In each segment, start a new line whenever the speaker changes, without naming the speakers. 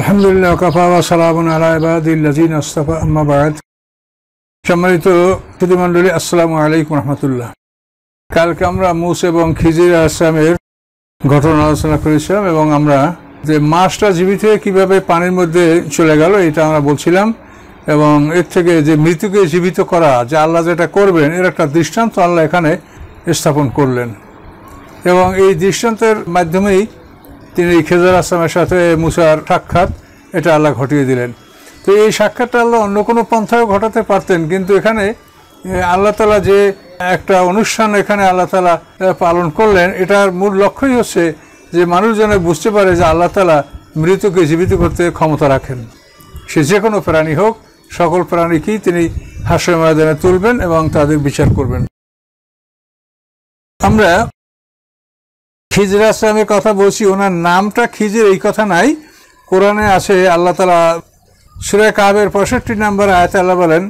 আলহামদুলিল্লাহ কাফা ওয়া সালামুন আলা ইবাদিল্লাযিনা ইসতাফা আম্মা বাদ সম্মানিত প্রতিমণ্ডলী আসসালামু আলাইকুম রহমতুল্লাহ কালকে আমরা মুস এবং খিজির আসলামের ঘটনা আলোচনা করেছিলাম এবং আমরা যে মাছটা জীবিত কীভাবে পানির মধ্যে চলে গেল এটা আমরা বলছিলাম এবং এর থেকে যে মৃত্যুকে জীবিত করা যে আল্লাহ যেটা করবেন এর একটা দৃষ্টান্ত আল্লাহ এখানে স্থাপন করলেন এবং এই দৃষ্টান্তের মাধ্যমেই তিনি খেজার আসলামের সাথে মুসার সাক্ষাৎ এটা আল্লাহ ঘটিয়ে দিলেন তো এই সাক্ষাৎটা আল্লাহ অন্য কোনো পন্থায়ও ঘটাতে পারতেন কিন্তু এখানে আল্লাহ তালা যে একটা অনুষ্ঠান এখানে আল্লাহ তালা পালন করলেন এটার মূল লক্ষ্যই হচ্ছে যে মানুষ যেন বুঝতে পারে যে আল্লাহ তালা মৃতকে জীবিত করতে ক্ষমতা রাখেন সে যে কোনো প্রাণী হোক সকল প্রাণীকেই তিনি হাস্য ময়দানে তুলবেন এবং তাদের বিচার করবেন আমরা খিজির আসলামের কথা বলছি ওনার নামটা খিজির এই কথা নাই কোরআনে আছে আল্লাহ তালা সুরে কাবের পঁয়ষট্টি নম্বর আয়তে আল্লাহ বলেন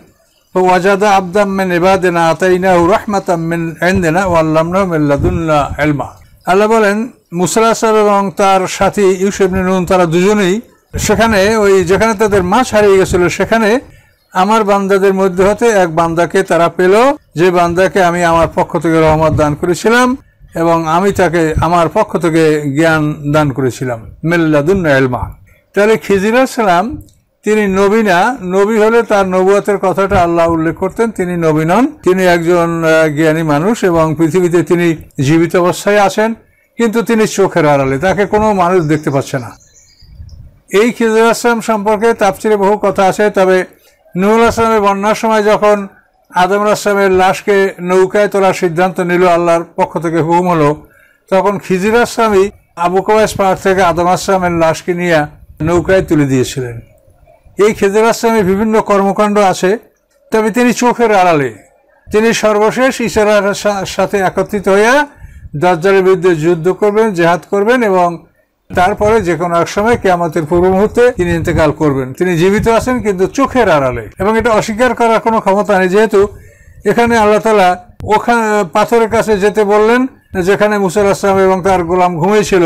ওয়াজাদা আবদাম মেন এবাদা আতাইনা ও রহমাতাম মেন এনদেনা ও আল্লাহদুল্লাহ এলমা আল্লাহ বলেন মুসলাস এবং তার সাথী ইউসুফ নুন তারা দুজনেই সেখানে ওই যেখানে তাদের মাছ হারিয়ে গেছিল সেখানে আমার বান্দাদের মধ্যে হতে এক বান্দাকে তারা পেল যে বান্দাকে আমি আমার পক্ষ থেকে রহমত দান করেছিলাম এবং আমি তাকে আমার পক্ষ থেকে জ্ঞান দান করেছিলাম মেল্লাদুন্না তাহলে খিজির সালাম তিনি নবী না নবী হলে তার নবুয়াতের কথাটা আল্লাহ উল্লেখ করতেন তিনি নবী নন তিনি একজন জ্ঞানী মানুষ এবং পৃথিবীতে তিনি জীবিত অবস্থায় আছেন কিন্তু তিনি চোখের আড়ালে তাকে কোনো মানুষ দেখতে পাচ্ছে না এই খিজুর আসলাম সম্পর্কে তাপচিরে বহু কথা আছে তবে নুরুল আসলামের বন্যার সময় যখন আদম আসলামের লাশকে নৌকায় তোলার সিদ্ধান্ত নিল আল্লাহর পক্ষ থেকে হুম হলো তখন খিজির আসলামী আবু কবাস পাহাড় থেকে আদম আসলামের লাশকে নিয়ে নৌকায় তুলে দিয়েছিলেন এই খিজির আসলামী বিভিন্ন কর্মকাণ্ড আছে তবে তিনি চোখের আড়ালে তিনি সর্বশেষ ইসারার সাথে একত্রিত হইয়া দরজারের বিরুদ্ধে যুদ্ধ করবেন জেহাদ করবেন এবং তারপরে যে কোনো এক সময় কেয়ামতের পূর্ব মুহূর্তে তিনি ইন্তেকাল করবেন তিনি জীবিত আছেন কিন্তু চোখের আড়ালে এবং এটা অস্বীকার করার কোনো ক্ষমতা নেই যেহেতু এখানে আল্লাহ তালা ওখানে পাথরের কাছে যেতে বললেন যেখানে মুসাল আসলাম এবং তার গোলাম ঘুমিয়েছিল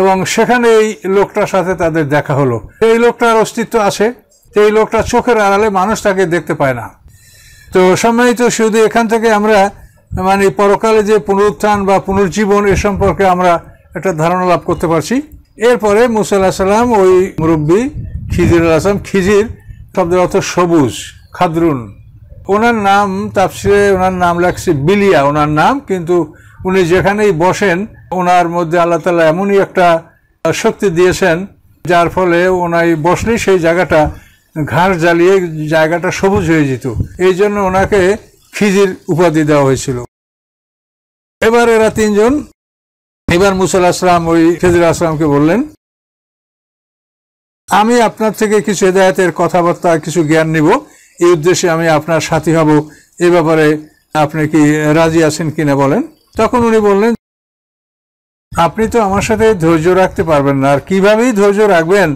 এবং সেখানে এই লোকটার সাথে তাদের দেখা হলো এই লোকটার অস্তিত্ব আছে এই লোকটা চোখের আড়ালে মানুষ তাকে দেখতে পায় না তো সম্মানিত শুধু এখান থেকে আমরা মানে পরকালে যে পুনরুত্থান বা পুনর্জীবন এ সম্পর্কে আমরা একটা ধারণা লাভ করতে পারছি এরপরে মুসা আল্লাহ সাল্লাম ওই মুরব্বী খিজির আল্লাহ খিজির শব্দের অর্থ সবুজ খাদরুন ওনার নাম তাপসিরে ওনার নাম লাগছে বিলিয়া ওনার নাম কিন্তু উনি যেখানেই বসেন ওনার মধ্যে আল্লাহ তালা এমনই একটা শক্তি দিয়েছেন যার ফলে ওনাই বসলেই সেই জায়গাটা ঘাস জ্বালিয়ে জায়গাটা সবুজ হয়ে যেত এই জন্য ওনাকে খিজির উপাধি দেওয়া হয়েছিল এবার এরা তিনজন এবার মুসাল আসলাম ওই খেজুর আসলামকে বললেন আমি আপনার থেকে কিছু হেদায়তের কথাবার্তা কিছু জ্ঞান নিব এই উদ্দেশ্যে আমি আপনার সাথী হব এ ব্যাপারে আপনি কি রাজি আছেন কিনা বলেন তখন উনি বললেন আপনি তো আমার সাথে ধৈর্য রাখতে পারবেন না আর কিভাবেই ধৈর্য রাখবেন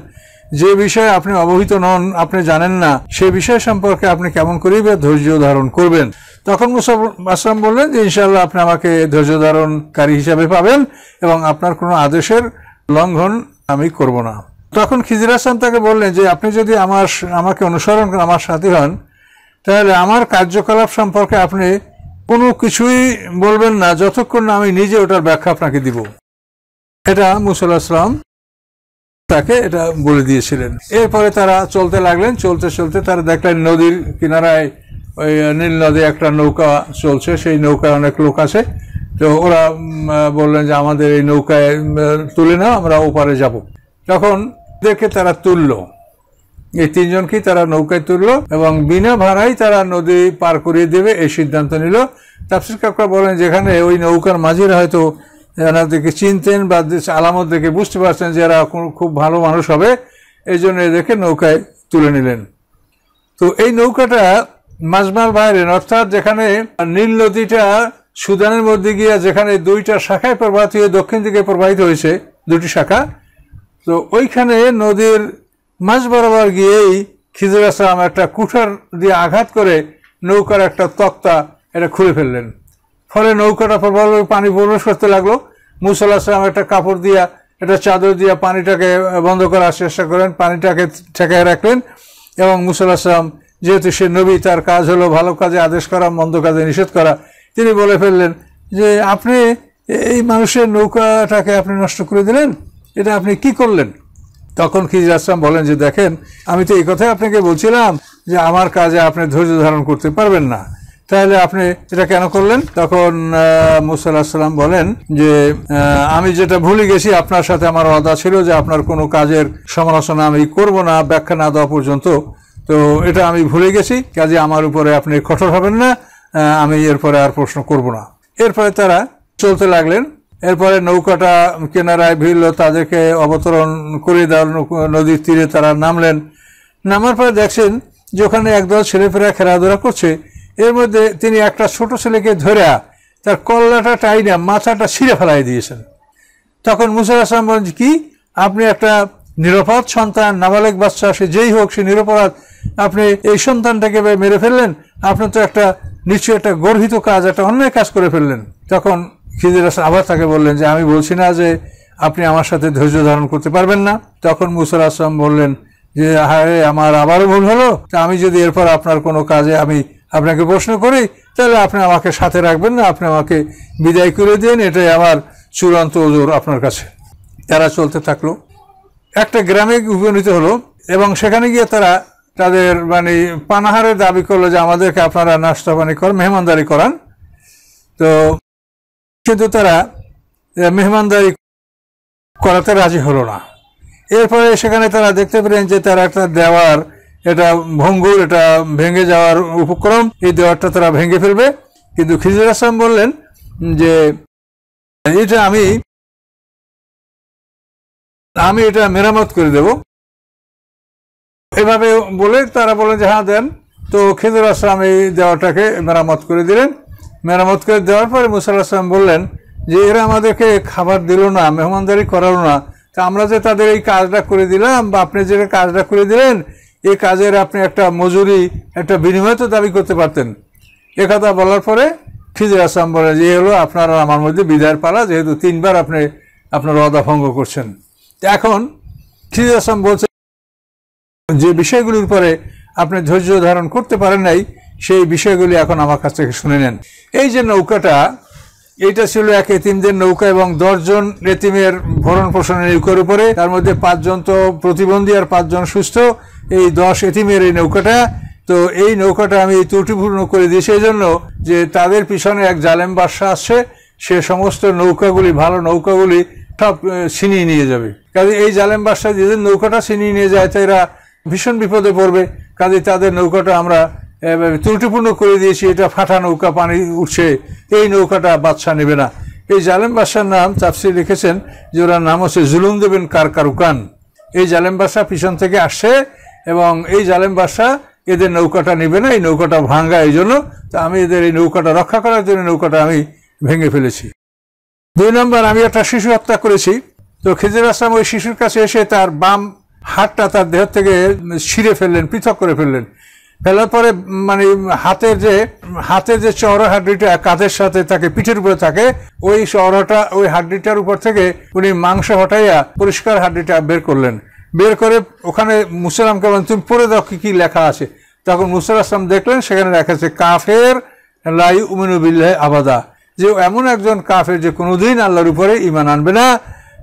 যে বিষয়ে আপনি অবহিত নন আপনি জানেন না সে বিষয় সম্পর্কে আপনি কেমন করেই বা ধৈর্য ধারণ করবেন তখন মুসাফ আসলাম বললেন যে ইনশাল্লাহ আপনি আমাকে ধৈর্য ধারণকারী হিসাবে পাবেন এবং আপনার কোনো আদেশের লঙ্ঘন আমি করব না তখন খিজির আসলাম তাকে বললেন যে আপনি যদি আমার আমাকে অনুসরণ করেন আমার সাথী হন তাহলে আমার কার্যকলাপ সম্পর্কে আপনি কোনো কিছুই বলবেন না যতক্ষণ না আমি নিজে ওটার ব্যাখ্যা আপনাকে দিব এটা মুসাল্লাহ আসলাম তাকে এটা বলে দিয়েছিলেন এরপরে তারা চলতে লাগলেন চলতে চলতে তারা দেখলেন নদীর কিনারায় ওই নীল নদী একটা নৌকা চলছে সেই নৌকায় অনেক লোক আছে তো ওরা বললেন যে আমাদের এই নৌকায় তুলে না আমরা ওপারে যাব তখন দেখে তারা তুলল এই তিনজনকেই তারা নৌকায় তুলল এবং বিনা ভাড়াই তারা নদী পার করিয়ে দেবে এই সিদ্ধান্ত নিল তাপসির কাকরা বলেন যেখানে ওই নৌকার মাঝিরা হয়তো এনাদেরকে চিনতেন বা আলামত দেখে বুঝতে পারছেন যে এরা খুব ভালো মানুষ হবে এই জন্য এদেরকে নৌকায় তুলে নিলেন তো এই নৌকাটা মাঝমাল বাইরে অর্থাৎ যেখানে নীল নদীটা সুদানের মধ্যে গিয়া যেখানে দুইটা শাখায় প্রবাহিত হয়ে দক্ষিণ দিকে প্রবাহিত হয়েছে দুটি শাখা তো ওইখানে নদীর মাঝ বরাবর গিয়েই খিজুর আসলাম একটা কুঠার দিয়ে আঘাত করে নৌকার একটা তক্তা এটা খুলে ফেললেন ফলে নৌকাটা প্রবলভাবে পানি প্রবেশ করতে লাগলো মুসল সালাম একটা কাপড় দিয়া একটা চাদর দিয়া পানিটাকে বন্ধ করার চেষ্টা করলেন পানিটাকে ঠেকায় রাখলেন এবং মুসল সালাম যেহেতু সে নবী তার কাজ হলো ভালো কাজে আদেশ করা মন্দ কাজে নিষেধ করা তিনি বলে ফেললেন যে আপনি এই মানুষের নৌকাটাকে আপনি নষ্ট করে দিলেন এটা আপনি কি করলেন তখন খিজির আসলাম বলেন যে দেখেন আমি তো এই কথাই আপনাকে বলছিলাম যে আমার কাজে আপনি ধৈর্য ধারণ করতে পারবেন না তাহলে আপনি এটা কেন করলেন তখন মুসা বলেন যে আমি যেটা ভুলে গেছি আপনার সাথে আমার অদা ছিল যে আপনার কোনো কাজের সমালোচনা আমি করব না ব্যাখ্যা না দেওয়া পর্যন্ত তো এটা আমি ভুলে গেছি কাজে আমার উপরে আপনি কঠোর হবেন না আমি এরপরে আর প্রশ্ন করব না এরপরে তারা চলতে লাগলেন এরপরে নৌকাটা কেনারায় ভিড়ল তাদেরকে অবতরণ করে দেওয়ার নদীর তীরে তারা নামলেন নামার পরে দেখছেন যে ওখানে একদল ছেলেপেরা খেলাধুলা করছে এর মধ্যে তিনি একটা ছোট ছেলেকে ধরে তার কল্লাটা টাইনা মাথাটা ছিঁড়ে ফেলাই দিয়েছেন তখন মুসার আসলাম বলেন কি আপনি একটা নিরপরাধ সন্তান নাবালেক বাচ্চা সে যেই হোক সে নিরপরাধ আপনি এই সন্তানটাকে মেরে ফেললেন আপনি তো একটা নিশ্চয়ই একটা গর্ভিত কাজ একটা অন্যায় কাজ করে ফেললেন তখন খিজির আবার তাকে বললেন যে আমি বলছি না যে আপনি আমার সাথে ধৈর্য ধারণ করতে পারবেন না তখন মুসার আসলাম বললেন যে হায় আমার আবারও ভুল হলো তা আমি যদি এরপর আপনার কোনো কাজে আমি আপনাকে প্রশ্ন করি তাহলে আপনি আমাকে সাথে রাখবেন না আপনি আমাকে বিদায় করে দিন এটাই আমার চূড়ান্ত ওজোর আপনার কাছে তারা চলতে থাকলো একটা গ্রামে উপনীত হলো এবং সেখানে গিয়ে তারা তাদের মানে পানাহারের দাবি করলো যে আমাদেরকে আপনারা নাস্তা পানি করেন মেহমানদারি করান তো কিন্তু তারা মেহমানদারি করাতে রাজি হলো না এরপরে সেখানে তারা দেখতে পেলেন যে তারা একটা দেওয়ার এটা ভঙ্গুর এটা ভেঙে যাওয়ার উপক্রম এই দেওয়ারটা তারা ভেঙে ফেলবে কিন্তু খিজুর আসলাম বললেন যে এটা আমি আমি এটা মেরামত করে দেব এভাবে বলে তারা বলেন যে হ্যাঁ দেন তো খিজুর আসলাম এই দেওয়াটাকে মেরামত করে দিলেন মেরামত করে দেওয়ার পরে মুসাল আসলাম বললেন যে এরা আমাদেরকে খাবার দিল না মেহমানদারি করালো না তা আমরা যে তাদের এই কাজটা করে দিলাম বা আপনি যেটা কাজটা করে দিলেন এ কাজের আপনি একটা মজুরি একটা বিনিময় তো দাবি করতে পারতেন এ কথা বলার পরে খিজির আসলাম বলে যে হলো আপনার আমার মধ্যে বিদায়ের পালা যেহেতু তিনবার আপনি আপনার অদা ভঙ্গ করছেন এখন খিজির আসলাম বলছে যে বিষয়গুলির পরে আপনি ধৈর্য ধারণ করতে পারেন নাই সেই বিষয়গুলি এখন আমার কাছ থেকে শুনে নেন এই যে নৌকাটা এইটা ছিল এক এতিমদের নৌকা এবং দশজন এতিমের ভরণ পোষণের নৌকার উপরে তার মধ্যে পাঁচজন তো প্রতিবন্ধী আর পাঁচজন সুস্থ এই দশ এতিমের এই নৌকাটা তো এই নৌকাটা আমি ত্রুটিপূর্ণ করে দিই এই জন্য যে তাদের পিছনে এক জালেম বাদশাহ আসছে সে সমস্ত নৌকাগুলি ভালো নৌকাগুলি সব ছিনিয়ে নিয়ে যাবে কাজে এই জালেম বাদশাহ যদি নৌকাটা ছিনিয়ে নিয়ে যায় তো এরা ভীষণ বিপদে পড়বে কাজে তাদের নৌকাটা আমরা ত্রুটিপূর্ণ করে দিয়েছি এটা ফাটা নৌকা পানি উঠছে এই নৌকাটা বাদশাহ নেবে না এই জালেম বাদশার নাম তাপসি লিখেছেন যে ওরা নাম হচ্ছে জুলুম দেবেন কার কারুকান এই জালেম বাদশাহ পিছন থেকে আসে এবং এই জালেম বাদশাহ এদের নৌকাটা নেবে না এই নৌকাটা ভাঙ্গা এই জন্য তা আমি এদের এই নৌকাটা রক্ষা করার জন্য নৌকাটা আমি ভেঙে ফেলেছি দুই নম্বর আমি একটা শিশু হত্যা করেছি তো খেজুর আসলাম ওই শিশুর কাছে এসে তার বাম হাতটা তার দেহ থেকে ছিঁড়ে ফেললেন পৃথক করে ফেললেন ফেলার পরে মানে হাতের যে হাতের যে চওড়া হাড্ডিটা কাঁধের সাথে থাকে পিঠের উপরে থাকে ওই চওড়াটা ওই হাড্ডিটার উপর থেকে উনি মাংস হটাইয়া পরিষ্কার হাড্ডিটা বের করলেন বের করে ওখানে মুসালামকে বলেন তুমি পড়ে দাও কী কী লেখা আছে তখন আসলাম দেখলেন সেখানে লেখা আছে কাফের লাই উমিনুবিল্লাহ আবাদা যে এমন একজন কাফের যে কোনোদিন আল্লাহর উপরে ইমান আনবে না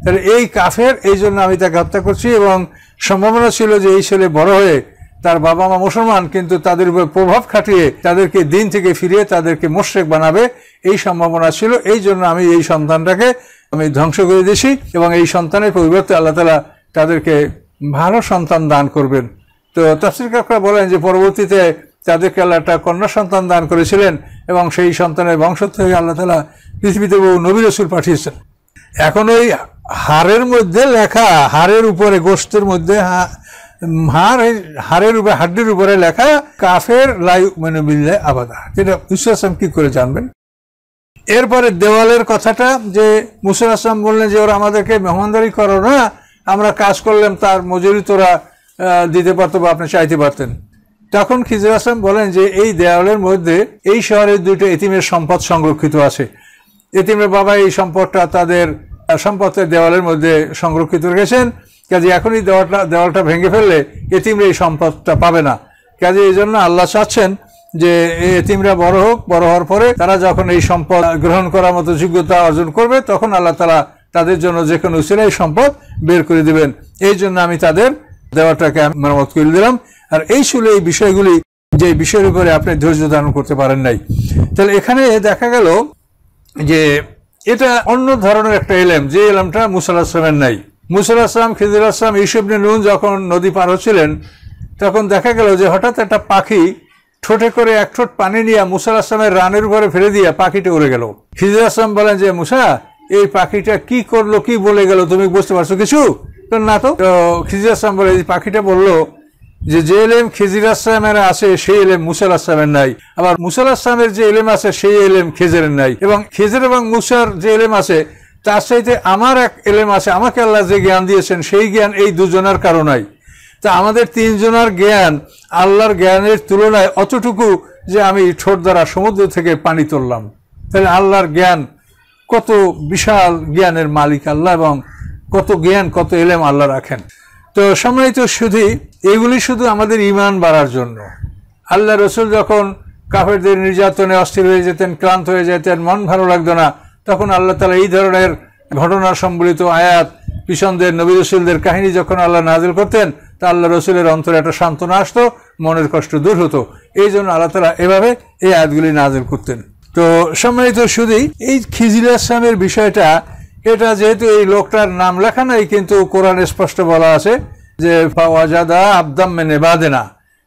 তাহলে এই কাফের এই জন্য আমি তাকে হত্যা করছি এবং সম্ভাবনা ছিল যে এই ছেলে বড় হয়ে তার বাবা মা মুসলমান কিন্তু তাদের উপর প্রভাব খাটিয়ে তাদেরকে দিন থেকে ফিরিয়ে তাদেরকে মোশেক বানাবে এই সম্ভাবনা ছিল এই জন্য আমি এই সন্তানটাকে আমি ধ্বংস করে দিয়েছি এবং এই সন্তানের পরিবর্তে আল্লাহ তালা তাদেরকে ভালো সন্তান দান করবেন তো তাফসির কাকরা বলেন যে পরবর্তীতে তাদেরকে আল্লাহ একটা কন্যা সন্তান দান করেছিলেন এবং সেই সন্তানের বংশ থেকে আল্লাহ তালা পৃথিবীতে বহু নবী রসুল পাঠিয়েছেন এখন ওই হারের মধ্যে লেখা হারের উপরে গোষ্ঠের মধ্যে হার হারের উপরে হাড্ডির উপরে লেখা কাফের লাই মানে মিললে আবাদা যেটা ঈশ্বর আসলাম কি করে জানবেন এরপরে দেওয়ালের কথাটা যে মুসুল আসলাম বললেন যে ওরা আমাদেরকে মেহমানদারি করো না আমরা কাজ করলাম তার মজুরি তোরা দিতে পারতো বা আপনি চাইতে পারতেন তখন খিজুর আসলাম বলেন যে এই দেওয়ালের মধ্যে এই শহরের দুটো এতিমের সম্পদ সংরক্ষিত আছে এতিমের বাবা এই সম্পদটা তাদের সম্পদের দেওয়ালের মধ্যে সংরক্ষিত রেখেছেন কাজে এখনই দেওয়াটা দেওয়ালটা ভেঙে ফেললে এতিমরা এই সম্পদটা পাবে না কাজে এই জন্য আল্লাহ চাচ্ছেন যে এতিমরা বড় হোক বড় হওয়ার পরে তারা যখন এই সম্পদ গ্রহণ করার মতো যোগ্যতা অর্জন করবে তখন আল্লাহ তারা তাদের জন্য যে কোনো এই সম্পদ বের করে দিবেন এই জন্য আমি তাদের দেওয়াটাকে মেরামত করে দিলাম আর এই ছিল এই বিষয়গুলি যে বিষয়ের উপরে আপনি ধৈর্য ধারণ করতে পারেন নাই তাহলে এখানে দেখা গেল যে এটা অন্য ধরনের একটা এলএম যে এলামটা মুসাল্লাহ সালামের নাই মুসুল আসলাম খিদির আসলাম ইউসুফনে নুন যখন নদী পার হচ্ছিলেন তখন দেখা গেল যে হঠাৎ একটা পাখি ঠোঁটে করে এক ঠোঁট পানি নিয়ে মুসাল আসলামের রানের ঘরে ফেলে দিয়ে পাখিটা উড়ে গেল খিদির আসলাম বলেন যে মুসা এই পাখিটা কি করলো কি বলে গেল তুমি বুঝতে পারছো কিছু না তো খিজির আসলাম বলে এই পাখিটা বললো যে যে এলেম খিজির আসলামের আছে সেই এলেম মুসাল আসলামের নাই আবার মুসাল আসলামের যে এলেম আছে সেই এলেম খেজের নাই এবং খেজের এবং মুসার যে এলেম আছে তার সাথে আমার এক এলেম আছে আমাকে আল্লাহ যে জ্ঞান দিয়েছেন সেই জ্ঞান এই দুজনের কারণেই তা আমাদের তিনজনের জ্ঞান আল্লাহর জ্ঞানের তুলনায় অতটুকু যে আমি ঠোঁট দ্বারা সমুদ্র থেকে পানি তুললাম তাহলে আল্লাহর জ্ঞান কত বিশাল জ্ঞানের মালিক আল্লাহ এবং কত জ্ঞান কত এলেম আল্লাহ রাখেন তো সম্মানিত শুধু এগুলি শুধু আমাদের ইমান বাড়ার জন্য আল্লাহ রসুল যখন কাফেরদের নির্যাতনে অস্থির হয়ে যেতেন ক্লান্ত হয়ে যেতেন মন ভালো লাগতো না তখন আল্লাহ তালা এই ধরনের ঘটনা সম্বলিত আয়াত পিছনদের নবী রসুলদের কাহিনী যখন আল্লাহ নাজিল করতেন তা আল্লাহ রসুলের অন্তরে একটা সান্ত্বনা আসতো মনের কষ্ট দূর হতো এই জন্য আল্লাহ তালা এভাবে এই আয়াতগুলি নাজিল করতেন তো সম্মানিত শুধুই এই খিজিল ইসলামের বিষয়টা এটা যেহেতু এই লোকটার নাম লেখা নাই কিন্তু কোরআনে স্পষ্ট বলা আছে যে ফাওয়াজাদা আবদাম মেনে না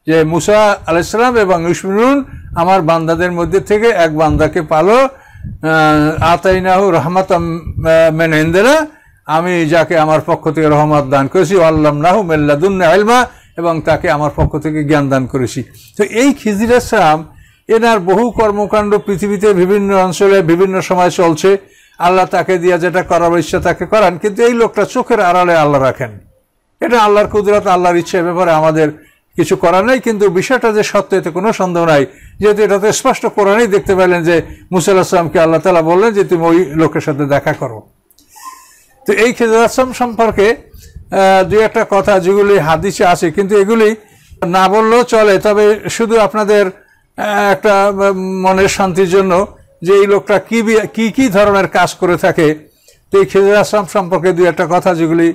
যে মুসা আলাইসালাম এবং ইসমিনুন আমার বান্দাদের মধ্যে থেকে এক বান্দাকে পালো আতাইনাহু রহমাতাম মেন হিন্দেরা আমি যাকে আমার পক্ষ থেকে রহমত দান করেছি আল্লাহ নাহু মেল্লাদুন্না আলমা এবং তাকে আমার পক্ষ থেকে জ্ঞান দান করেছি তো এই খিজির সাম এনার বহু কর্মকাণ্ড পৃথিবীতে বিভিন্ন অঞ্চলে বিভিন্ন সময় চলছে আল্লাহ তাকে দিয়ে যেটা করার ইচ্ছা তাকে করান কিন্তু এই লোকটা চোখের আড়ালে আল্লাহ রাখেন এটা আল্লাহর কুদরত আল্লাহর ইচ্ছে ব্যাপারে আমাদের কিছু করার নেই কিন্তু বিষয়টা যে সত্য এতে কোনো সন্দেহ নাই যেহেতু এটা তো স্পষ্ট কোরআনেই দেখতে পেলেন যে মুসাল্লাহামকে আল্লাহ তালা বললেন যে তুমি ওই লোকের সাথে দেখা করো তো এই খেজুর আসলাম সম্পর্কে দুই একটা কথা যেগুলি হাদিসে আছে কিন্তু এগুলি না বললেও চলে তবে শুধু আপনাদের একটা মনের শান্তির জন্য যে এই লোকটা কি কি কি ধরনের কাজ করে থাকে তো এই খেজুর আসলাম সম্পর্কে দুই একটা কথা যেগুলি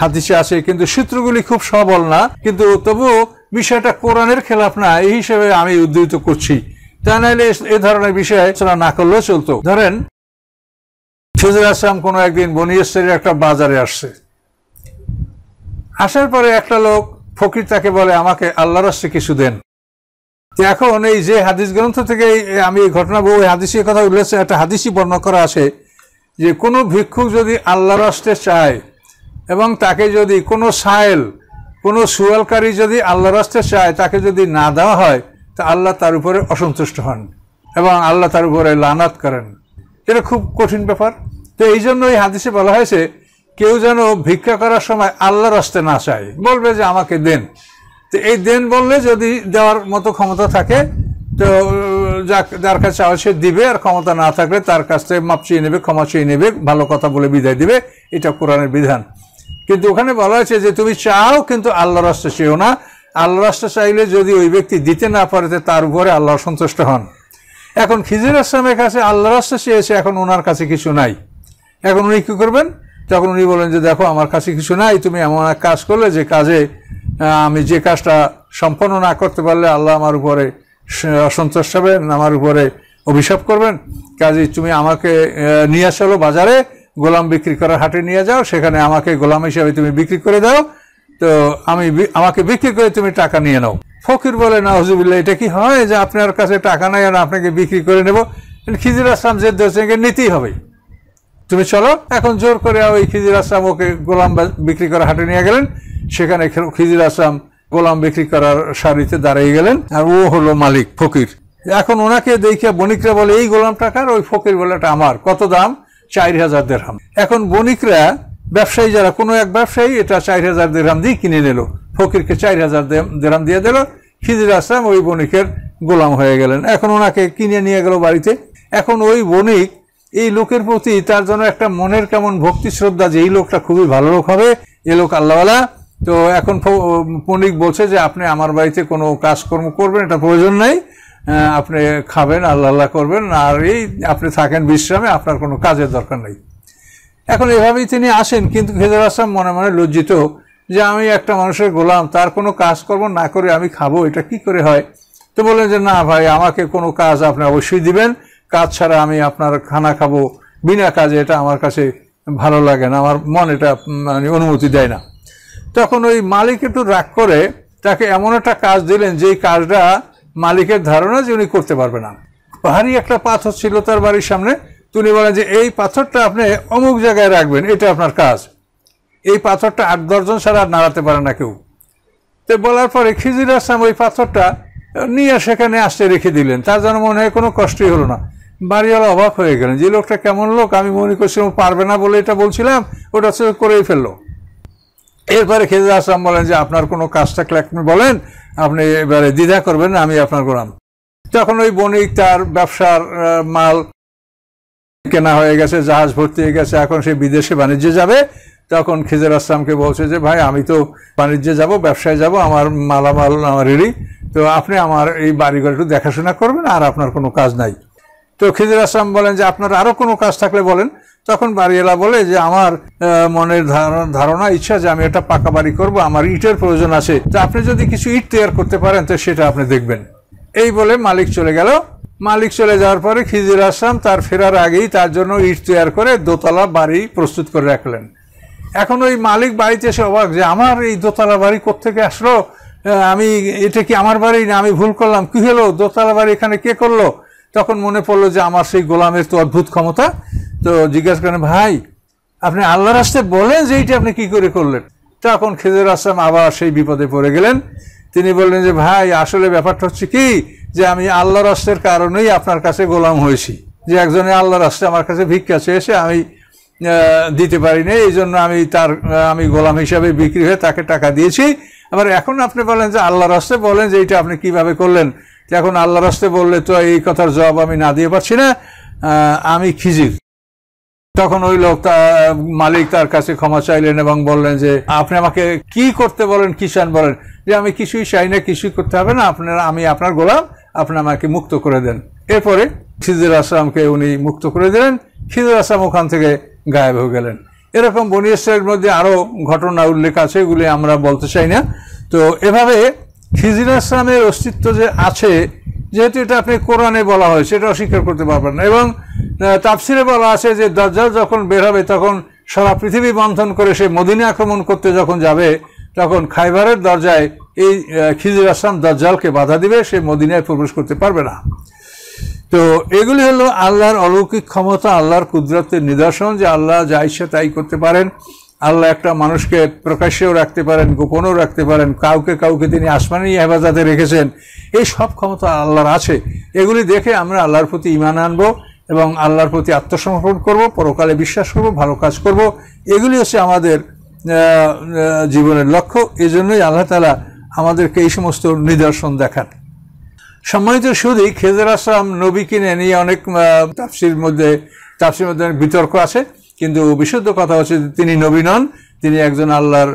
হাদিসে আছে কিন্তু সূত্রগুলি খুব সবল না কিন্তু তবুও বিষয়টা কোরআনের খেলাফ না এই হিসেবে আমি উদ্ধৃত করছি তা নাহলে এ ধরনের বিষয়ে আলোচনা না করলেও চলতো ধরেন ফিজুল আসলাম কোনো একদিন বনিয়েশ্বরীর একটা বাজারে আসছে আসার পরে একটা লোক ফকির তাকে বলে আমাকে আল্লাহর আসছে কিছু দেন এখন এই যে হাদিস গ্রন্থ থেকে আমি এই ঘটনা বউ হাদিসের কথা উল্লেখ একটা হাদিসই বর্ণনা করা আছে যে কোনো ভিক্ষুক যদি আল্লাহর আসতে চায় এবং তাকে যদি কোনো সায়েল কোনো সুয়ালকারী যদি আল্লাহ রাস্তে চায় তাকে যদি না দেওয়া হয় তা আল্লাহ তার উপরে অসন্তুষ্ট হন এবং আল্লাহ তার উপরে লানাত করেন এটা খুব কঠিন ব্যাপার তো এই জন্য এই হাদিসে বলা হয়েছে কেউ যেন ভিক্ষা করার সময় আল্লাহর রাস্তে না চায় বলবে যে আমাকে দেন তো এই দেন বললে যদি দেওয়ার মতো ক্ষমতা থাকে তো যার কাছে চাওয়া সে দিবে আর ক্ষমতা না থাকলে তার কাছ থেকে মাপ চেয়ে নেবে ক্ষমা চেয়ে নেবে ভালো কথা বলে বিদায় দিবে এটা কোরআনের বিধান কিন্তু ওখানে বলা হয়েছে যে তুমি চাও কিন্তু আল্লাহর রাস্তা চেয়েও না আল্লাহ রাস্তা চাইলে যদি ওই ব্যক্তি দিতে না পারে তার উপরে আল্লাহ সন্তুষ্ট হন এখন খিজির আসলামের কাছে আল্লাহ রাস্তা চেয়েছে এখন ওনার কাছে কিছু নাই এখন উনি কী করবেন তখন উনি বলেন যে দেখো আমার কাছে কিছু নাই তুমি এমন এক কাজ করলে যে কাজে আমি যে কাজটা সম্পন্ন না করতে পারলে আল্লাহ আমার উপরে অসন্তুষ্ট হবেন আমার উপরে অভিশাপ করবেন কাজে তুমি আমাকে নিয়ে আসলো বাজারে গোলাম বিক্রি করার হাটে নিয়ে যাও সেখানে আমাকে গোলাম হিসাবে তুমি বিক্রি করে দাও তো আমি আমাকে বিক্রি করে তুমি টাকা নিয়ে নাও ফকির বলে না হজুবুল্লাহ এটা কি হয় যে আপনার কাছে টাকা নাই আর আপনাকে বিক্রি করে নেব খিজির আসলাম যে হোসেনকে নিতেই হবে তুমি চলো এখন জোর করে ওই খিজির আসলাম ওকে গোলাম বিক্রি করার হাটে নিয়ে গেলেন সেখানে খিজির আসলাম গোলাম বিক্রি করার শাড়িতে দাঁড়িয়ে গেলেন আর ও হলো মালিক ফকির এখন ওনাকে দেখিয়া বণিকরা বলে এই গোলাম টাকার ওই ফকির বলাটা আমার কত দাম চার হাজার দেড়হাম এখন বণিকরা ব্যবসায়ী যারা কোনো এক ব্যবসায়ী এটা চার হাজার দেড়হাম দিয়ে কিনে নিল ফকিরকে চার হাজার দেড়াম দিয়ে দিল খিজির আসলাম ওই বণিকের গোলাম হয়ে গেলেন এখন ওনাকে কিনে নিয়ে গেল বাড়িতে এখন ওই বণিক এই লোকের প্রতি তার জন্য একটা মনের কেমন ভক্তি শ্রদ্ধা যে এই লোকটা খুবই ভালো লোক হবে এ লোক আল্লাহওয়ালা তো এখন বণিক বলছে যে আপনি আমার বাড়িতে কোনো কাজকর্ম করবেন এটা প্রয়োজন নাই আপনি খাবেন আল্লাহ আল্লাহ করবেন আর এই আপনি থাকেন বিশ্রামে আপনার কোনো কাজের দরকার নেই এখন এভাবেই তিনি আসেন কিন্তু খেজুর আসলাম মনে মনে লজ্জিত যে আমি একটা মানুষের গোলাম তার কোনো কাজ করবো না করে আমি খাবো এটা কি করে হয় তো বললেন যে না ভাই আমাকে কোনো কাজ আপনি অবশ্যই দিবেন কাজ ছাড়া আমি আপনার খানা খাবো বিনা কাজে এটা আমার কাছে ভালো লাগে না আমার মন এটা মানে অনুমতি দেয় না তখন ওই মালিক একটু রাগ করে তাকে এমন একটা কাজ দিলেন যেই কাজটা মালিকের ধারণা যে উনি করতে পারবে না ভারী একটা পাথর ছিল তার বাড়ির সামনে তিনি বলেন যে এই পাথরটা আপনি অমুক জায়গায় রাখবেন এটা আপনার কাজ এই পাথরটা আট দশজন ছাড়া আর নাড়াতে পারে না কেউ তো বলার পরে খিজির আসলাম ওই পাথরটা নিয়ে সেখানে আসতে রেখে দিলেন তার জন্য মনে হয় কোনো কষ্টই হলো না বাড়িওয়ালা অবাক হয়ে গেলেন যে লোকটা কেমন লোক আমি মনে করছিলাম পারবে না বলে এটা বলছিলাম ওটা করেই ফেললো এরপরে খেজুর আসলাম বলেন যে আপনার কোনো কাজটা ক্ল্যাকমি বলেন আপনি এবারে দ্বিধা করবেন আমি আপনার গোলাম তখন ওই বণিক তার ব্যবসার মাল কেনা হয়ে গেছে জাহাজ ভর্তি হয়ে গেছে এখন সে বিদেশে বাণিজ্যে যাবে তখন খিজর আসলামকে বলছে যে ভাই আমি তো বাণিজ্যে যাব ব্যবসায় যাব আমার মালামাল আমার রেডি তো আপনি আমার এই বাড়িঘর একটু দেখাশোনা করবেন আর আপনার কোনো কাজ নাই তো খিদির আসলাম বলেন যে আপনার আরও কোনো কাজ থাকলে বলেন তখন বাড়িওয়ালা বলে যে আমার মনের ধারণা ইচ্ছা যে আমি এটা পাকা বাড়ি করবো আমার ইটের প্রয়োজন আছে তো আপনি যদি কিছু ইট তৈরি করতে পারেন তো সেটা আপনি দেখবেন এই বলে মালিক চলে গেল মালিক চলে যাওয়ার পরে খিজির আসলাম তার ফেরার আগেই তার জন্য ইট তৈরি করে দোতলা বাড়ি প্রস্তুত করে রাখলেন এখন ওই মালিক বাড়িতে এসে অবাক যে আমার এই দোতলা বাড়ি কোথেকে আসলো আমি এটা কি আমার বাড়ি না আমি ভুল করলাম কী হলো দোতলা বাড়ি এখানে কে করলো তখন মনে পড়লো যে আমার সেই গোলামের তো অদ্ভুত ক্ষমতা তো জিজ্ঞাসা করেন ভাই আপনি আল্লাহর রাস্তে বলেন যে এইটা আপনি কি করে করলেন তখন খেজুর আসলাম আবার সেই বিপদে পড়ে গেলেন তিনি বললেন যে ভাই আসলে ব্যাপারটা হচ্ছে কি যে আমি আল্লাহর আসতের কারণেই আপনার কাছে গোলাম হয়েছি যে একজনে আল্লাহর আসতে আমার কাছে ভিক্ষা চেয়েছে আমি দিতে পারি না এই জন্য আমি তার আমি গোলাম হিসাবে বিক্রি হয়ে তাকে টাকা দিয়েছি আবার এখন আপনি বলেন যে আল্লাহ আসতে বলেন যে এইটা আপনি কিভাবে করলেন এখন আল্লাহ রাস্তে বললে তো এই কথার জবাব আমি না দিয়ে পারছি না আমি খিজির তখন ওই লোক মালিক তার কাছে ক্ষমা চাইলেন এবং বললেন যে আপনি আমাকে কি করতে বলেন কি বলেন যে আমি কিছুই চাই না কিছুই করতে হবে না আপনার আমি আপনার গোলাম আপনি আমাকে মুক্ত করে দেন এরপরে খিজির আসলামকে উনি মুক্ত করে দিলেন খিজির আসলাম ওখান থেকে গায়েব হয়ে গেলেন এরকম বনিয়াসের মধ্যে আরও ঘটনা উল্লেখ আছে এগুলি আমরা বলতে চাই না তো এভাবে খিজির আসলামের অস্তিত্ব যে আছে যেহেতু এটা আপনি কোরআনে বলা হয় সেটা অস্বীকার করতে পারবেন না এবং তাফসিরে বলা আছে যে দাজ্জাল যখন বের হবে তখন সারা পৃথিবী বন্ধন করে সে মদিনে আক্রমণ করতে যখন যাবে তখন খাইবারের দরজায় এই খিজির আসলাম দাজ্জালকে বাধা দিবে সে মদিনায় প্রবেশ করতে পারবে না তো এগুলি হলো আল্লাহর অলৌকিক ক্ষমতা আল্লাহর কুদরতের নিদর্শন যে আল্লাহ যা ইচ্ছা তাই করতে পারেন আল্লাহ একটা মানুষকে প্রকাশ্যেও রাখতে পারেন গোপনও রাখতে পারেন কাউকে কাউকে তিনি আসমানি হেফাজতে রেখেছেন এই সব ক্ষমতা আল্লাহর আছে এগুলি দেখে আমরা আল্লাহর প্রতি ইমান আনবো এবং আল্লাহর প্রতি আত্মসমর্পণ করব পরকালে বিশ্বাস করব ভালো কাজ করব এগুলি হচ্ছে আমাদের জীবনের লক্ষ্য এই জন্যই আল্লাহ তালা আমাদেরকে এই সমস্ত নিদর্শন দেখান সম্মানিত সুদী খেজর আসলাম নবী কিনে নিয়ে অনেক তাপসির মধ্যে তাপসির মধ্যে বিতর্ক আছে কিন্তু বিশুদ্ধ কথা হচ্ছে তিনি নবী নন তিনি একজন আল্লাহর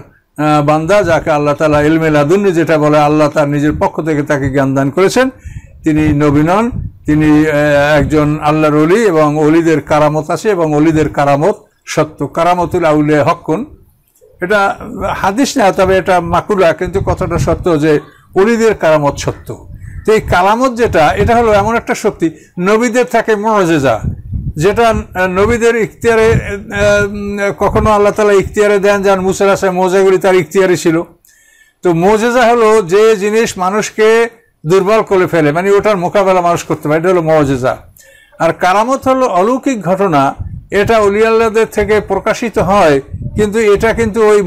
বান্দা যাকে আল্লাহ তালা ইলমেল আদুন্নি যেটা বলে আল্লাহ তার নিজের পক্ষ থেকে তাকে জ্ঞান দান করেছেন তিনি নবী নন তিনি একজন আল্লাহর অলি এবং অলিদের কারামত আছে এবং অলিদের কারামত সত্য কারামতুল আউলে হকুন এটা হাদিস না তবে এটা মাকুলা কিন্তু কথাটা সত্য যে অলিদের কারামত সত্য তো এই কারামত যেটা এটা হলো এমন একটা শক্তি নবীদের থাকে মহাজেজা যেটা নবীদের ইখতিয়ারে কখনো আল্লাহ তালা ইখতিয়ারে দেন যান মুসার আসায় মোজাগুলি তার ইখতিয়ারে ছিল তো মোজেজা হলো যে জিনিস মানুষকে দুর্বল করে ফেলে মানে ওটার মোকাবেলা মানুষ করতে পারে এটা হলো মজেজা আর কারামত হলো অলৌকিক ঘটনা এটা অলিয়াল্লাদের থেকে প্রকাশিত হয় কিন্তু এটা কিন্তু ওই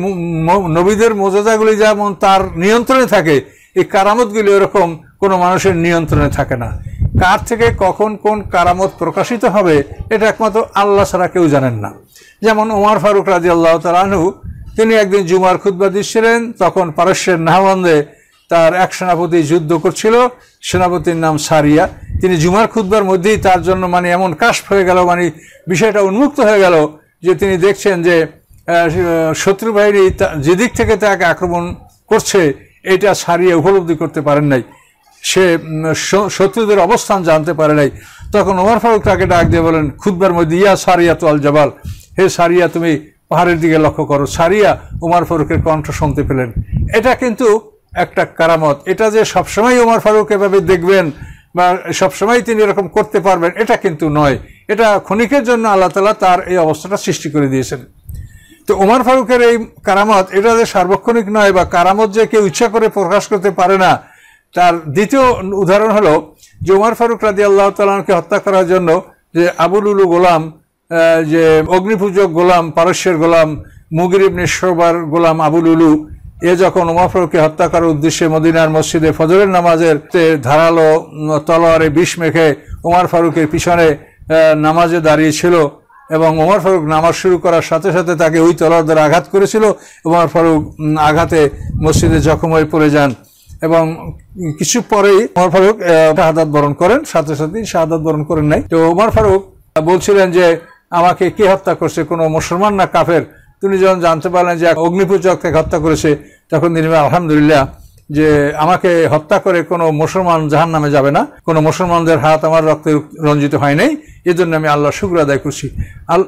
নবীদের মোজাজাগুলি যেমন তার নিয়ন্ত্রণে থাকে এই কারামতগুলি ওরকম কোনো মানুষের নিয়ন্ত্রণে থাকে না কার থেকে কখন কোন কারামত প্রকাশিত হবে এটা একমাত্র আল্লাহ ছাড়া কেউ জানেন না যেমন ওমর ফারুক রাজি আল্লাহ তালু তিনি একদিন জুমার খুদ্া দিচ্ছিলেন তখন পারস্যের নাহবন্দে তার এক সেনাপতি যুদ্ধ করছিল সেনাপতির নাম সারিয়া তিনি জুমার খুদ্বার মধ্যেই তার জন্য মানে এমন কাশ হয়ে গেল মানে বিষয়টা উন্মুক্ত হয়ে গেল যে তিনি দেখছেন যে শত্রু বাহিনী যেদিক থেকে তাকে আক্রমণ করছে এটা সারিয়া উপলব্ধি করতে পারেন নাই সে শত্রুদের অবস্থান জানতে পারে নাই তখন ওমর ফারুক তাকে ডাক দিয়ে বলেন খুদ্বার মধ্যে ইয়া সারিয়া তো আল জাবাল হে সারিয়া তুমি পাহাড়ের দিকে লক্ষ্য করো সারিয়া উমার ফারুকের কণ্ঠ শুনতে পেলেন এটা কিন্তু একটা কারামত এটা যে সবসময় উমার ফারুক এভাবে দেখবেন বা সবসময় তিনি এরকম করতে পারবেন এটা কিন্তু নয় এটা ক্ষণিকের জন্য আল্লাহ তালা তার এই অবস্থাটা সৃষ্টি করে দিয়েছেন তো ওমর ফারুকের এই কারামত এটা যে সার্বক্ষণিক নয় বা কারামত যে কেউ ইচ্ছা করে প্রকাশ করতে পারে না তার দ্বিতীয় উদাহরণ হলো যে উমার ফারুক রাজি আল্লাহ তালাকে হত্যা করার জন্য যে আবুলুলু গোলাম যে অগ্নিপূজক গোলাম পারস্যের গোলাম মুগিরিব নিঃসবার গোলাম আবুলুলু এ যখন উমর ফারুককে হত্যা করার উদ্দেশ্যে মদিনার মসজিদে ফজরের নামাজের ধারালো তলোয়ারে বিষ মেখে উমার ফারুকের পিছনে নামাজে দাঁড়িয়েছিল এবং ওমর ফারুক নামাজ শুরু করার সাথে সাথে তাকে ওই তলোয়ার দ্বারা আঘাত করেছিল উমার ফারুক আঘাতে মসজিদে জখম হয়ে পড়ে যান এবং কিছু পরেই ওমর ফারুক শাহাদাত বরণ করেন সাথে সাথে শাহাদাত বরণ করেন নাই তো ওমর ফারুক বলছিলেন যে আমাকে কে হত্যা করছে কোনো মুসলমান না কাফের তিনি যখন জানতে পারলেন যে অগ্নিপূজক হত্যা করেছে তখন তিনি আলহামদুলিল্লাহ যে আমাকে হত্যা করে কোনো মুসলমান জাহান নামে যাবে না কোনো মুসলমানদের হাত আমার রক্তে রঞ্জিত হয় নাই এজন্য আমি আল্লাহ শুক্র আদায় করছি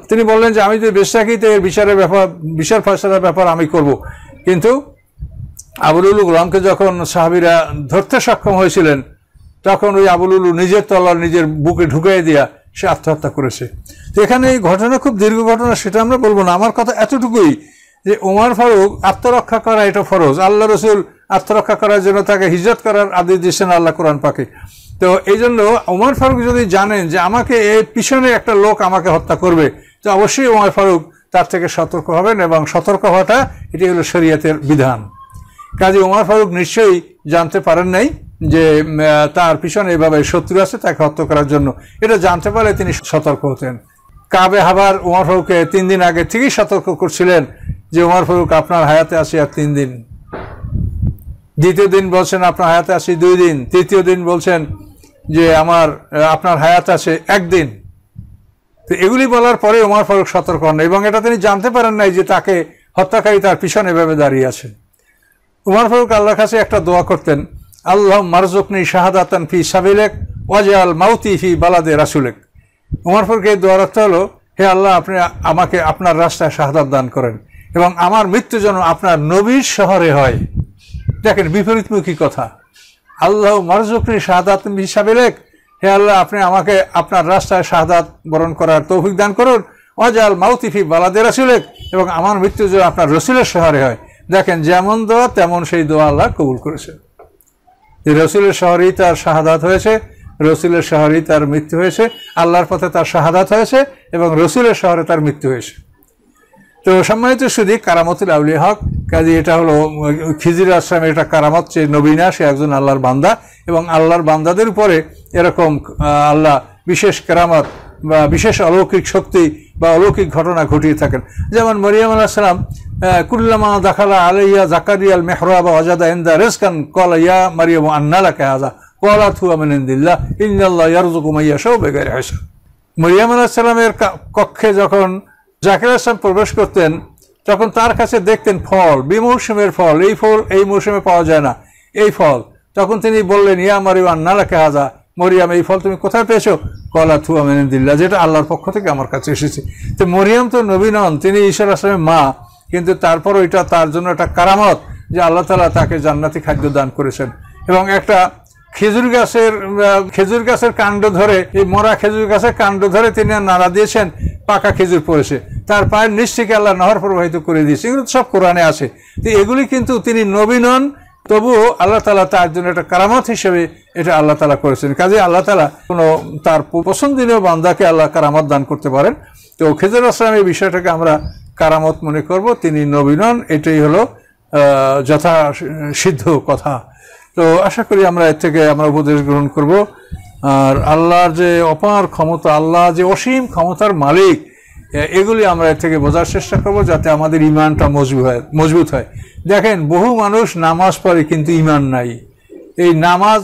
তিনি বললেন যে আমি যদি বেশ থাকি তো এর বিচারের ব্যাপার বিচার ফাঁসার ব্যাপার আমি করব কিন্তু আবুলুলু গোলামকে যখন সাহাবিরা ধরতে সক্ষম হয়েছিলেন তখন ওই আবুলুলু নিজের তলার নিজের বুকে ঢুকাই দিয়া সে আত্মহত্যা করেছে তো এখানে এই ঘটনা খুব দীর্ঘ ঘটনা সেটা আমরা বলবো না আমার কথা এতটুকুই যে উমার ফারুক আত্মরক্ষা করা এটা ফরজ আল্লাহ রসুল আত্মরক্ষা করার জন্য তাকে হিজত করার আদেশ দিচ্ছেন আল্লাহ কোরআন পাকে তো এই জন্য উমার ফারুক যদি জানেন যে আমাকে এর পিছনে একটা লোক আমাকে হত্যা করবে তো অবশ্যই উমার ফারুক তার থেকে সতর্ক হবেন এবং সতর্ক হওয়াটা এটি হলো শরীয়তের বিধান কাজে ওমর ফারুক নিশ্চয়ই জানতে পারেন নাই যে তার পিছনে এভাবে শত্রু আছে তাকে হত্যা করার জন্য এটা জানতে পারলে তিনি সতর্ক হতেন কাবে হাবার ওমর ফারুককে তিন দিন আগে ঠিকই সতর্ক করছিলেন যে ওমর ফারুক আপনার হায়াতে আসি আর তিন দিন দ্বিতীয় দিন বলছেন আপনার হায়াতে আসি দুই দিন তৃতীয় দিন বলছেন যে আমার আপনার হায়াত আছে একদিন তো এগুলি বলার পরে ওমর ফারুক সতর্ক হন এবং এটা তিনি জানতে পারেন নাই যে তাকে হত্যাকারী তার পিছনে এভাবে দাঁড়িয়ে আছেন উমার ফারুক আল্লাহর কাছে একটা দোয়া করতেন আল্লাহ মারজুকনি শাহাদাতান ফি সাবিলেক ওয়াজাল মাউতি ফি বালাদে রাসুলেক উমার ফারুক এই দোয়ার অর্থ হলো হে আল্লাহ আপনি আমাকে আপনার রাস্তায় শাহাদাত দান করেন এবং আমার মৃত্যু যেন আপনার নবীর শহরে হয় দেখেন বিপরীতমুখী কথা আল্লাহ মারজুকনি শাহাদাত ফি সাবিলেক হে আল্লাহ আপনি আমাকে আপনার রাস্তায় শাহাদাত বরণ করার তৌফিক দান করুন ওয়াজাল ফি বালাদে রাসুলেক এবং আমার মৃত্যু যেন আপনার রসুলের শহরে হয় দেখেন যেমন দোয়া তেমন সেই দোয়া আল্লাহ কবুল করেছে যে রসুলের শহরেই তার শাহাদাত হয়েছে রসুলের শহরেই তার মৃত্যু হয়েছে আল্লাহর পথে তার শাহাদাত হয়েছে এবং রসুলের শহরে তার মৃত্যু হয়েছে তো সম্মানিত শুধু কারামতুল আউলি হক কাজে এটা হলো খিজির আশ্রমে এটা কারামত যে নবীনা সে একজন আল্লাহর বান্দা এবং আল্লাহর বান্দাদের উপরে এরকম আল্লাহ বিশেষ কেরামত বা বিশেষ অলৌকিক শক্তি বা অলৌকিক ঘটনা ঘটিয়ে থাকেন যেমন মরিয়াম সালাম কুল্লামা দাখালা আলাইয়া জাকারিয়াল মেহরা বা অজাদা ইন্দা রেসকান কল ইয়া মারিয়াম আন্নালা কেহাজা কলা থুয়া মেনিন্দিল্লা ইন্দাল্লাহ ইয়ারজুকুমাইয়া সব বেগের হেসা মরিয়াম আলাহিসাল্লামের কক্ষে যখন জাকির আসলাম প্রবেশ করতেন তখন তার কাছে দেখতেন ফল বিমৌসুমের ফল এই ফল এই মৌসুমে পাওয়া যায় না এই ফল তখন তিনি বললেন ইয়া মারিয়াম আন্নালা হাজা মরিয়াম এই ফল তুমি কোথায় পেয়েছো কলা থুয়া মেনে দিল্লা যেটা আল্লাহর পক্ষ থেকে আমার কাছে এসেছে তো মরিয়াম তো নবী নন তিনি ঈশ্বর আসলামের মা কিন্তু তারপর ওইটা তার জন্য একটা কারামত যে আল্লাহ তালা তাকে জান্নাতি খাদ্য দান করেছেন এবং একটা খেজুর গাছের খেজুর গাছের কাণ্ড ধরে এই মরা খেজুর গাছের কাণ্ড ধরে তিনি নাড়া দিয়েছেন পাকা খেজুর পড়েছে তার পায়ের নিশ্চিকে আল্লাহ নহর প্রবাহিত করে দিয়েছে এগুলো সব কোরআনে আছে তো এগুলি কিন্তু তিনি নবীন তবুও আল্লাহ তালা তার জন্য একটা কারামত হিসেবে এটা আল্লাহ তালা করেছেন কাজে আল্লাহ তালা কোনো তার পছন্দনীয় বান্দাকে আল্লাহ কারামত দান করতে পারেন তো খেজুর আসলাম এই বিষয়টাকে আমরা কারামত মনে করব তিনি নবীনন এটাই হলো যথা সিদ্ধ কথা তো আশা করি আমরা এর থেকে আমরা উপদেশ গ্রহণ করব আর আল্লাহর যে অপার ক্ষমতা আল্লাহ যে অসীম ক্ষমতার মালিক এগুলি আমরা এর থেকে বোঝার চেষ্টা করবো যাতে আমাদের ইমানটা মজবুত হয় মজবুত হয় দেখেন বহু মানুষ নামাজ পড়ে কিন্তু ইমান নাই এই নামাজ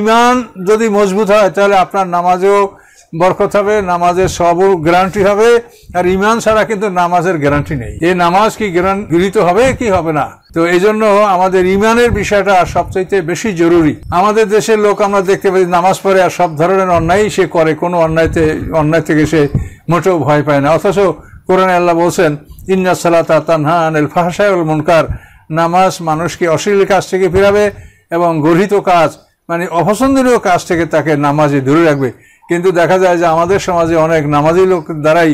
ইমান যদি মজবুত হয় তাহলে আপনার নামাজেও বরকত হবে নামাজের সব গ্যারান্টি হবে আর ইমান ছাড়া কিন্তু নামাজের গ্যারান্টি নেই এই নামাজ কি গৃহীত হবে কি হবে না তো এই জন্য আমাদের ইমানের বিষয়টা সবচাইতে বেশি জরুরি আমাদের দেশের লোক আমরা দেখতে পাই নামাজ পড়ে আর সব ধরনের অন্যায় সে করে কোনো অন্যায়তে অন্যায় থেকে সে মোটেও ভয় পায় না অথচ কোরআন আল্লাহ বলছেন ইন্না সালাতা তানহান এল ফাহাসাউল মুনকার নামাজ মানুষকে অশ্লীল কাজ থেকে ফিরাবে এবং গর্হিত কাজ মানে অপছন্দনীয় কাজ থেকে তাকে নামাজে দূরে রাখবে কিন্তু দেখা যায় যে আমাদের সমাজে অনেক নামাজি লোক দ্বারাই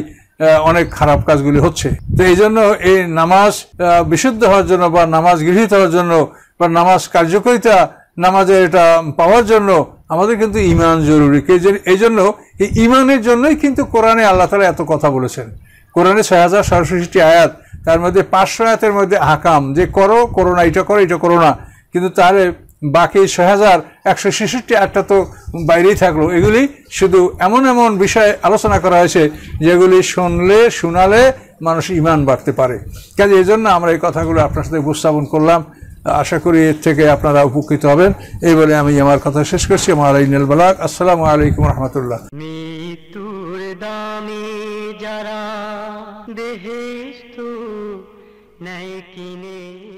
অনেক খারাপ কাজগুলি হচ্ছে তো এই জন্য এই নামাজ বিশুদ্ধ হওয়ার জন্য বা নামাজ গৃহীত হওয়ার জন্য বা নামাজ কার্যকরিতা নামাজের এটা পাওয়ার জন্য আমাদের কিন্তু ইমান জরুরি এই জন্য এই ইমানের জন্যই কিন্তু কোরআনে আল্লাহ তালা এত কথা বলেছেন কোরআনে ছয় হাজার সড়ষষ্টি আয়াত তার মধ্যে পাঁচশো আয়াতের মধ্যে হাকাম যে করো করোনা এটা করো এটা করো না কিন্তু তাহলে বাকি ছয় হাজার একশো ছেষট্টি আটটা তো বাইরেই থাকলো এগুলি শুধু এমন এমন বিষয়ে আলোচনা করা হয়েছে যেগুলি শুনলে শোনালে মানুষ ইমান বাড়তে পারে কাজে এই জন্য আমরা এই কথাগুলো আপনার সাথে উপস্থাপন করলাম আশা করি এর থেকে আপনারা উপকৃত হবেন এই বলে আমি আমার কথা শেষ করছি আমার নীল বালাক আসসালামু আলাইকুম রহমতুল্লাহ দামি যারা নাই কিনে